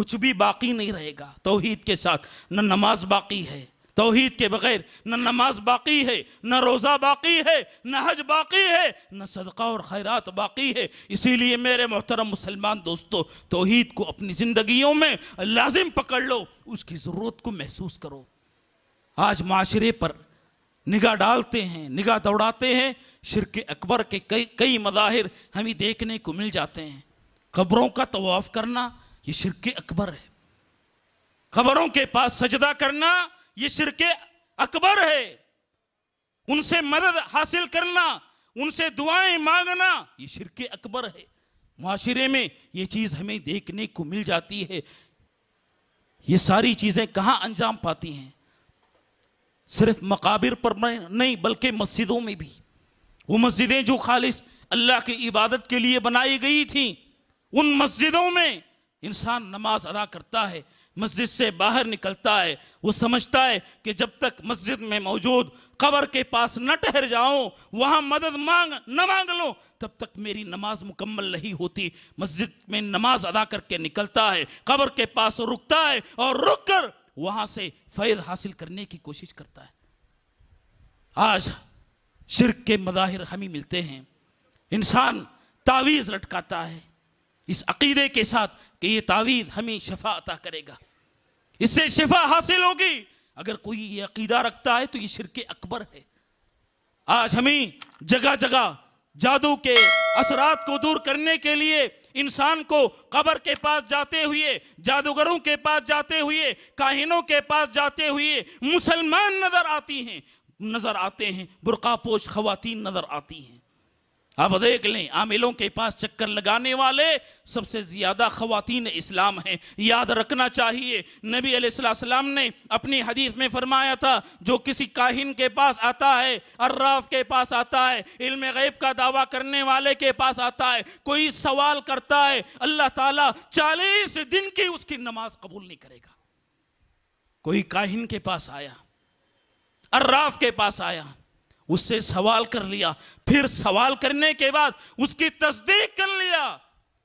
कुछ भी बाकी नहीं रहेगा तोहहीद के साथ न नमाज बाकी है तोहहीद के बगैर न नमाज बाकी है न रोज़ा बाकी है न हज बाकी है न सदका और खैरत बाकी है इसीलिए मेरे मोहतरम मुसलमान दोस्तों तोहहीद को अपनी ज़िंदगियों में लाजिम पकड़ लो उसकी ज़रूरत को महसूस करो आज माशरे पर निगाह डालते हैं निगाह दौड़ाते हैं शिरक अकबर के कई कई मज़ाहिर हमें देखने को मिल जाते हैं कब्रों का तवाफ़ करना ये शिरक अकबर है खबरों के पास सजदा करना ये शिरक अकबर है उनसे मदद हासिल करना उनसे दुआएं मांगना ये शिरक अकबर है माशरे में ये चीज़ हमें देखने को मिल जाती है ये सारी चीज़ें कहां अंजाम पाती हैं सिर्फ मकाबिर पर नहीं बल्कि मस्जिदों में भी वो मस्जिदें जो खालिश अल्लाह की इबादत के लिए बनाई गई थी उन मस्जिदों में इंसान नमाज अदा करता है मस्जिद से बाहर निकलता है वो समझता है कि जब तक मस्जिद में मौजूद कबर के पास न ठहर जाऊं वहां मदद मांग न मांग लो तब तक मेरी नमाज मुकम्मल नहीं होती मस्जिद में नमाज अदा करके निकलता है कबर के पास रुकता है और रुक कर वहां से फैद हासिल करने की कोशिश करता है आज शिरक के मज़ाहिर हमें मिलते हैं इंसान तावीज़ लटकाता है इस अकीदे के साथ कि ये तावीद हमें शफा अता करेगा इससे शफा हासिल होगी अगर कोई ये अकीदा रखता है तो ये शिरक अकबर है आज हमें जगह जगह जादू के असरात को दूर करने के लिए इंसान को कबर के पास जाते हुए जादूगरों के पास जाते हुए काहिनों के पास जाते हुए मुसलमान नजर आती हैं नजर आते हैं बुरका पोश खातन नजर आती हैं आप देख लें आमिलों के पास चक्कर लगाने वाले सबसे ज़्यादा ख़वातीन इस्लाम हैं याद रखना चाहिए नबी अलैहिस्सलाम ने अपनी हदीस में फरमाया था जो किसी काहिन के पास आता है अर्राफ के पास आता है इल्म गैब का दावा करने वाले के पास आता है कोई सवाल करता है अल्लाह ताला चालीस दिन की उसकी नमाज कबूल नहीं करेगा कोई काहिन के पास आया अर्राफ के पास आया उससे सवाल कर लिया फिर सवाल करने के बाद उसकी तस्दीक कर लिया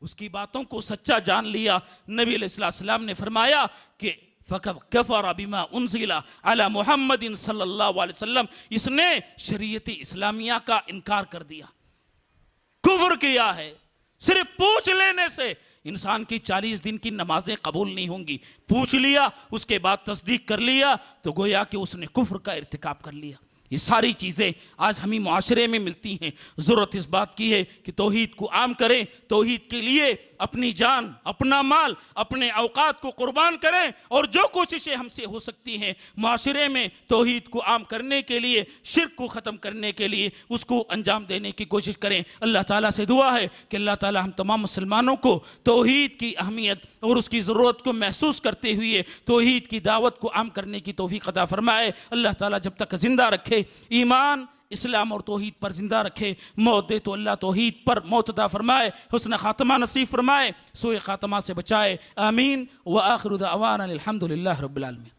उसकी बातों को सच्चा जान लिया नबी सलाम ने फरमाया कि फ़कब कफ़र अबिमा उनजिला अला मोहम्मद इन इसने शरीत इस्लामिया का इनकार कर दिया कुफर किया है सिर्फ पूछ लेने से इंसान की चालीस दिन की नमाजें कबूल नहीं होंगी पूछ लिया उसके बाद तस्दीक कर लिया तो गोया कि उसने कुफर का इरतकब कर लिया ये सारी चीज़ें आज हमें माशरे में मिलती हैं ज़रूरत इस बात की है कि तोहहीद को आम करें तोहहीद के लिए अपनी जान अपना माल अपने अवकात को कुर्बान करें और जो कोशिशें हमसे हो सकती हैं माशरे में तोहहीद को आम करने के लिए शिरक को ख़त्म करने के लिए उसको अंजाम देने की कोशिश करें अल्लाह ताली से दुआ है कि अल्लाह ताली हम तमाम मुसलमानों को तोहहीद की अहमियत और उसकी ज़रूरत को महसूस करते हुए तोहहीद की दावत को आम करने की तोफ़ी कदा फ़रमाए अल्लाह ताली जब तक ज़िंदा रखे रखे ईमान इस्लाम और तोहद पर ज़िंदा रखे मौत दे तो अल्लाह तोहद पर मौतदा फरमाए हसन ख़ात्मा नसीब फरमाए सोए ख़ात्मा से बचाए आमीन व आखरुदावान अलहमदिल्ला रबालमी